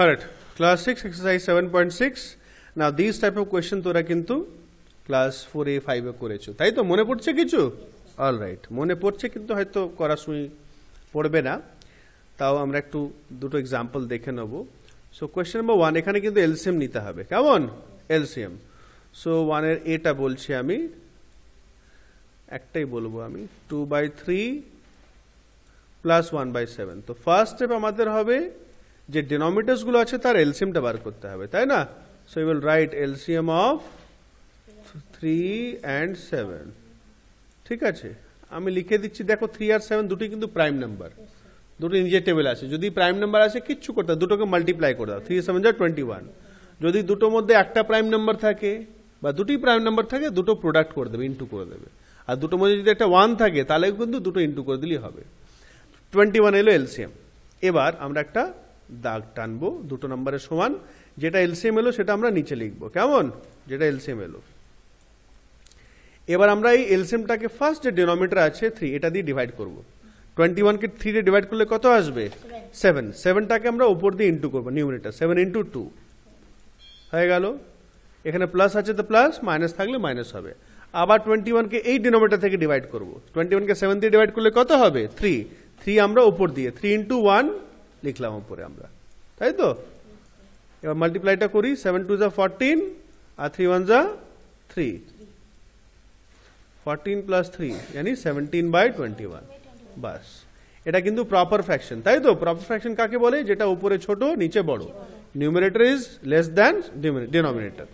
all right class 6 exercise 7.6 now these type of question তোরা কিন্তু class 4 এ 5 এ করেছো তাই তো মনে পড়ছে কিছু অল রাইট মনে পড়ছে কিন্তু হয়তো করার সময় পড়বে না তাও আমরা একটু দুটো এক্সাম্পল দেখে নেব সো কোয়েশ্চেন নম্বর ওয়ান এখানে কিন্তু এলসিএম নিতে হবে কেমন এলসিএম সো ওয়ানের এটা বলছি আমি একটাই বলবো আমি two by three plus one by seven তো ফার্স্ট স্টেপ আমাদের হবে যে ডিনোমিটার্সগুলো আছে তার এলসিএমটা বার করতে হবে তাই না so you will write LCM of three and seven ঠিক আছে আমি লিখে দিচ্ছি দেখো থ্রি আর সেভেন দুটি কিন্তু প্রাইম নাম্বার দুটো নিজের টেবিল আছে যদি প্রাইম নাম্বার আছে কিচ্ছু করতে দুটোকে মাল্টিপ্লাই করে দাও থ্রি সেভেন যা টোয়েন্টি ওয়ান যদি দুটোর মধ্যে একটা প্রাইম নাম্বার থাকে বা দুটি প্রাইম নাম্বার থাকে দুটো প্রোডাক্ট করে দেবে ইন্টু করে দেবে আর দুটোর মধ্যে যদি একটা ওয়ান থাকে তাহলে কিন্তু দুটো ইন্টু করে দিলেই হবে টোয়েন্টি ওয়ান এলো এলসিএম এবার আমরা একটা দাগ টানবো দুটো নম্বরের সমান যেটা এলসিএম এলো সেটা আমরা নিচে লিখব কেমন যেটা এলসিএম এলো এবার আমরা এই এলসিএমটাকে ফার্স্ট যে ডিনোমিটার আছে থ্রি এটা দিয়ে ডিভাইড করবো টোয়েন্টি ওয়ানকে থ্রি দিয়ে ডিভাইড করলে কত আসবে সেভেন সেভেনটাকে আমরা ওপর দিয়ে ইন্টু করবো নিউমিনেটার সেভেন ইন্টু টু হয়ে গেল এখানে প্লাস আছে তো প্লাস মাইনাস থাকলে মাইনাস হবে আবার টোয়েন্টি ওয়ানকে এই ডিনোমিটার থেকে ডিভাইড করবো টোয়েন্টি ওয়ানকে সেভেন দিয়ে ডিভাইড করলে কত হবে থ্রি থ্রি আমরা ওপর দিয়ে থ্রি ইন্টু ওয়ান লিখলাম উপরে আমরা তাই তো এবার মাল্টিপ্লাইটা করি সেভেন টু যা ফোরটিন আর থ্রি ওয়ান যা থ্রি ফোরটিন প্লাস থ্রি জানি সেভেন্টিন বাই টোয়েন্টি ওয়ান বাস এটা কিন্তু প্রপার ফ্র্যাকশন তাই তো প্রপার ফ্র্যাকশন কাকে বলে যেটা উপরে ছোট নিচে বড় numerator is less than denominator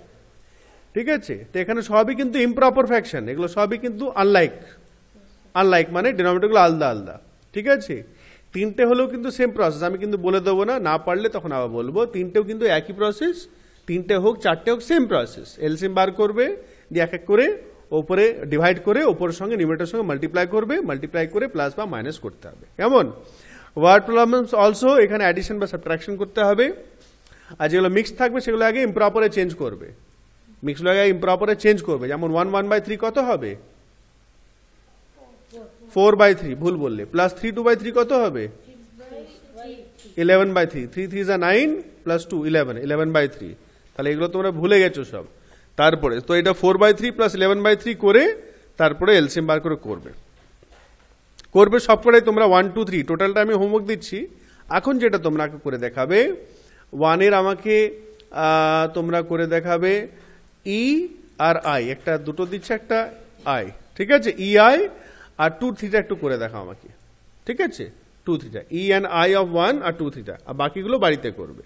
ঠিক আছে তো এখানে সবই কিন্তু ইমপ্রপার ফ্র্যাকশন এগুলো সবই কিন্তু আনলাইক আনলাইক মানে ডিনোমিনেটারগুলো আলাদা আলাদা ঠিক আছে তিনটে হলেও কিন্তু সেম প্রসেস আমি কিন্তু বলে দেবো না না পারলে তখন আবার বলবো তিনটেও কিন্তু একই প্রসেস তিনটে হোক চারটে হোক সেম প্রসেস এলসিম বার করবে দিয়ে এক এক করে ওপরে ডিভাইড করে ওপরের সঙ্গে নিমেটের সঙ্গে মাল্টিপ্লাই করবে মাল্টিপ্লাই করে প্লাস বা মাইনাস করতে হবে কেমন ওয়ার্ড প্রবলেমস অলসো এখানে অ্যাডিশন বা সাবট্রাকশন করতে হবে আর যেগুলো মিক্স থাকবে সেগুলো আগে ইম্প্রপারে চেঞ্জ করবে মিক্সগুলো আগে ইম্প্রপারে চেঞ্জ করবে যেমন ওয়ান ওয়ান বাই থ্রি কত হবে ফোর বাই থ্রি ভুল বললে plus three two by three কত হবে eleven by three three three যা nine plus two eleven eleven by three তাহলে এগুলো তোমরা ভুলে গেছো সব তারপরে তো এটা four by three plus eleven by three করে তারপরে এলসিএম বার করে করবে করবে সবকটাই তোমরা ওয়ান টু থ্রি টোটালটা আমি হোমওয়ার্ক দিচ্ছি এখন যেটা তোমরা করে দেখাবে ওয়ানের আমাকে তোমরা করে দেখাবে ই আর আই একটা দুটো দিচ্ছে একটা আই ঠিক আছে ই e, আই আর টু থিটা একটু করে দেখাও আমাকে ঠিক আছে two theta E and I of one আর টু থিটা আর বাকিগুলো বাড়িতে করবে